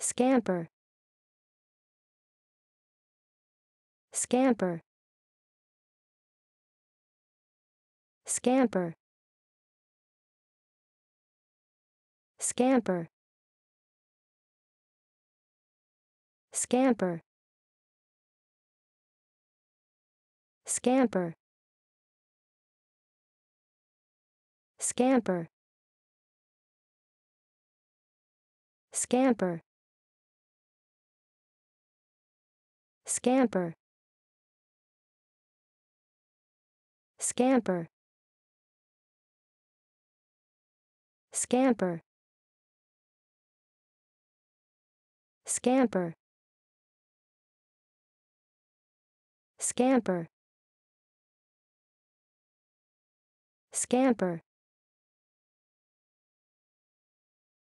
Scamper. Scamper. Scamper. Scamper. Scamper. Scamper. Scamper. Scamper. Scamper. Scamper. Scamper. Scamper. Scamper. Scamper.